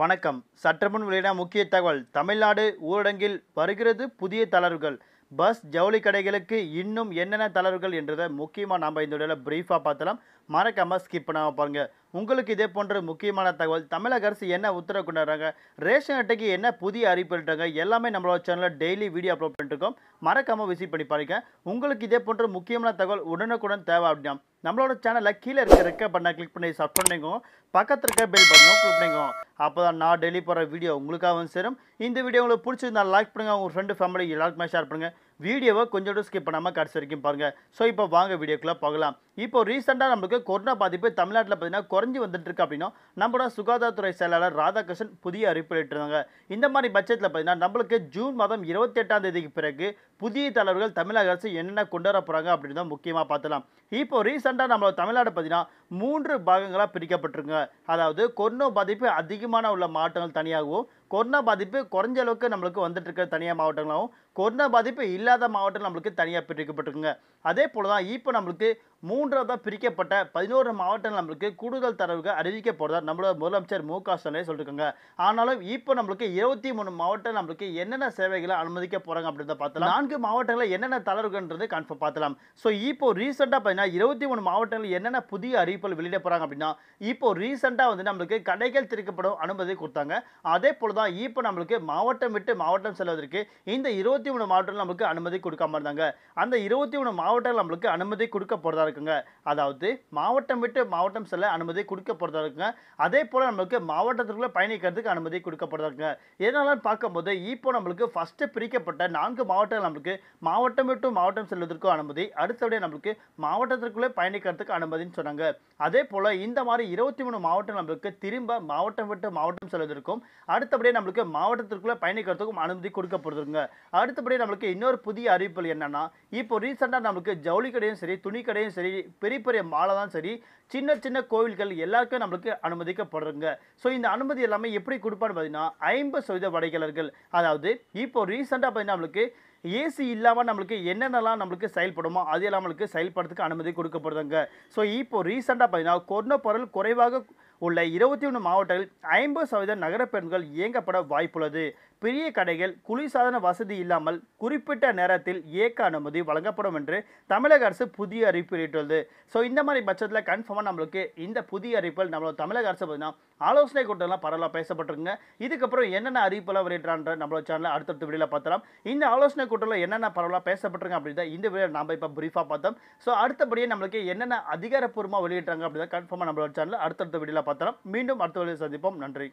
வணக்கம் சற்றுமுன் வெளியிட முக்கிய தகவல் தமிழ்நாடு ஊரடங்கில் வருகிறது புதிய தளர்வுகள் பஸ் ஜவுளி கடைகளுக்கு இன்னும் என்னென்ன தளர்வுகள் என்றதை முக்கியமாக நாம் இந்த வீடியோவில் ப்ரீஃபாக பார்த்தலாம் மறக்காமல் ஸ்கிப் பண்ணாமல் பாருங்கள் உங்களுக்கு இதே போன்ற முக்கியமான தகவல் தமிழக அரசு என்ன உத்தரவு கொண்டாடுறாங்க ரேஷன் அட்டைக்கு என்ன புதிய அறிவிப்பு எல்லாமே நம்மளோட சேனலில் டெய்லி வீடியோ அப்லோட் பண்ணிட்டுருக்கோம் மறக்காமல் விசிட் பண்ணி பாருங்க உங்களுக்கு இதே போன்ற முக்கியமான தகவல் உடனுக்குடன் தேவை அப்படின்னா நம்மளோட சேனலில் கீழே இருக்க ரெக்கார்ட் பண்ண கிளிக் பண்ணி சப் பண்ணிக்கோங்க பக்கத்தில் இருக்க பெல் பட்டனும் கிளிக் பண்ணிக்கோங்க அப்போ தான் நான் டெய்லி போகிற வீடியோ உங்களுக்காகவும் சேரும் இந்த வீடியோ உங்களுக்கு பிடிச்சிருந்தால் லைக் பண்ணுங்கள் உங்கள் ஃப்ரெண்டு ஃபேமிலி எல்லாருக்குமே ஷேர் பண்ணுங்கள் வீடியோவை கொஞ்சம் ஸ்கிப் பண்ணாமல் கடைசி வரைக்கும் பாருங்கள் ஸோ இப்போ வாங்க வீடியோக்குள்ளே பார்க்கலாம் இப்போ ரீசெண்டாக நம்மளுக்கு கொரோனா பாதிப்பு தமிழ்நாட்டில் பார்த்தீங்கன்னா குறைஞ்சி வந்துட்டுருக்கு அப்படின்னா நம்மளோட சுகாதாரத்துறை செயலாளர் ராதாகிருஷ்ணன் புதிய அறிவிப்பு இருந்தாங்க இந்த மாதிரி பட்சத்தில் பார்த்தீங்கன்னா நம்மளுக்கு ஜூன் மாதம் இருபத்தி எட்டாம் தேதிக்கு பிறகு புதிய தலைவர்கள் தமிழக அரசு என்னென்ன கொண்டு வர போகிறாங்க அப்படின்னு தான் முக்கியமாக பார்த்தலாம் இப்போ ரீசெண்டாக நம்மளோட தமிழ்நாடு பார்த்தீங்கன்னா மூன்று பாகங்களாக பிரிக்கப்பட்டிருங்க அதாவது கொரோனா பாதிப்பு அதிகமான உள்ள மாவட்டங்கள் தனியாகவும் கொரோனா பாதிப்பு குறைஞ்ச அளவுக்கு நம்மளுக்கு வந்துட்டு இருக்க தனியாக மாவட்டங்களாகவும் கொரோனா பாதிப்பு இல்லாத மாவட்டம் நம்மளுக்கு தனியாக பிரிக்கப்பட்டிருக்குங்க அதே போல் தான் இப்போ நம்மளுக்கு மூன்றாவதாக பிரிக்கப்பட்ட பதினோரு மாவட்டங்கள் நம்மளுக்கு கூடுதல் தரவுகள் அறிவிக்க போகிறதா நம்மளோட முதலமைச்சர் மு க ஸ்டாலினே சொல்லியிருக்காங்க ஆனாலும் இப்போ நம்மளுக்கு இருபத்தி மூணு மாவட்டம் நம்மளுக்கு என்னென்ன சேவைகளை அனுமதிக்க போகிறாங்க அப்படின்றத பார்த்தலாம் நான்கு மாவட்டங்களில் என்னென்ன தளர்வுகள்ன்றது கன்ஃபார்ம் பார்த்தலாம் ஸோ இப்போ ரீசெண்டாக பார்த்தீங்கன்னா இருபத்தி மூணு மாவட்டங்களில் என்னென்ன புதிய அறிவிப்புகள் வெளியிட போகிறாங்க அப்படின்னா இப்போ ரீசெண்டாக வந்து நம்மளுக்கு கடைகள் திருக்கப்படும் அனுமதி கொடுத்தாங்க அதே போல் தான் தான் இப்போ நம்மளுக்கு மாவட்டம் விட்டு மாவட்டம் செல்வதற்கு இந்த இருபத்தி மூணு மாவட்டங்கள் நம்மளுக்கு அனுமதி கொடுக்காம இருந்தாங்க அந்த இருபத்தி மூணு மாவட்டங்கள் நம்மளுக்கு அனுமதி கொடுக்க போகிறதா இருக்குங்க அதாவது மாவட்டம் விட்டு மாவட்டம் செல்ல அனுமதி கொடுக்க போகிறதா இருக்குங்க அதே போல் நம்மளுக்கு மாவட்டத்திற்குள்ளே பயணிக்கிறதுக்கு அனுமதி கொடுக்க போகிறதா இருக்குங்க எதனாலும் பார்க்கும்போது இப்போ நம்மளுக்கு ஃபஸ்ட்டு பிரிக்கப்பட்ட நான்கு மாவட்டங்கள் நம்மளுக்கு மாவட்டம் விட்டு மாவட்டம் செல்வதற்கும் அனுமதி அடுத்தபடியே நம்மளுக்கு மாவட்டத்திற்குள்ளே பயணிக்கிறதுக்கு அனுமதின்னு சொன்னாங்க அதே போல் இந்த மாதிரி இருபத்தி மூணு மாவட்டம் நம்மளுக்கு திரும்ப மாவட்டம் விட்டு மாவட்டம் செல்வதற்கும் அடுத்தபடி அடுத்தபடியே நம்மளுக்கு மாவட்டத்திற்குள்ளே பயணிக்கிறதுக்கும் அனுமதி கொடுக்கப்படுதுங்க அடுத்தபடி நம்மளுக்கு இன்னொரு புதிய அறிவிப்பு என்னென்னா இப்போ ரீசெண்டாக நம்மளுக்கு ஜவுளி கடையும் சரி துணி கடையும் சரி பெரிய பெரிய மாலை தான் சரி சின்ன சின்ன கோவில்கள் எல்லாருக்கும் நம்மளுக்கு அனுமதிக்கப்படுறங்க ஸோ இந்த அனுமதி எல்லாமே எப்படி கொடுப்பான்னு பார்த்தீங்கன்னா ஐம்பது சதவீத வடைகளர்கள் அதாவது இப்போ ரீசெண்டாக பார்த்தீங்கன்னா நம்மளுக்கு ஏசி இல்லாமல் நம்மளுக்கு என்னென்னலாம் நம்மளுக்கு செயல்படுமோ அது எல்லாம் நம்மளுக்கு செயல்படுறதுக்கு அனுமதி கொடுக்கப்படுதுங்க ஸோ இப்போ ரீசெண்டாக பார்த்தீங்கன்னா கொரோனா பொருள் குறைவாக உள்ள இருபத்தி ஒன்று மாவட்டங்களில் ஐம்பது சதவீத நகர பேருந்துகள் இயங்கப்பட வாய்ப்புள்ளது பெரிய கடைகள் குளிர்சாதன வசதி இல்லாமல் குறிப்பிட்ட நேரத்தில் இயக்க அனுமதி வழங்கப்படும் என்று தமிழக அரசு புதிய அறிவிப்பு வெளியிட்டுள்ளது ஸோ இந்த மாதிரி பட்சத்தில் கன்ஃபார்மாக நம்மளுக்கு இந்த புதிய அறிவிப்பில் நம்மளோட தமிழக அரசு பார்த்தீங்கன்னா ஆலோசனை கூட்டம்லாம் பரவலாக பேசப்பட்டிருக்குங்க இதுக்கப்புறம் என்னென்ன அறிவிப்பெல்லாம் வெளியிட்டான்ற நம்மளோட சேனலில் அடுத்தடுத்த வீடியோவில் பார்த்தலாம் இந்த ஆலோசனை கூட்டத்தில் என்னென்ன பரவலாக பேசப்பட்டிருங்க அப்படின்னு இந்த வீடியோ நம்ம இப்போ ப்ரீஃபாக பார்த்தோம் ஸோ அடுத்தபடியே நம்மளுக்கு என்னென்ன அதிகாரப்பூர்வமாக வெளியிட்டாங்க அப்படின்னு கன்ஃபார்மாக நம்மளோட சேனலில் அடுத்தடுத்த வீடியோவில் பார்த்தலாம் மீண்டும் அடுத்த வீடியோ சந்திப்போம் நன்றி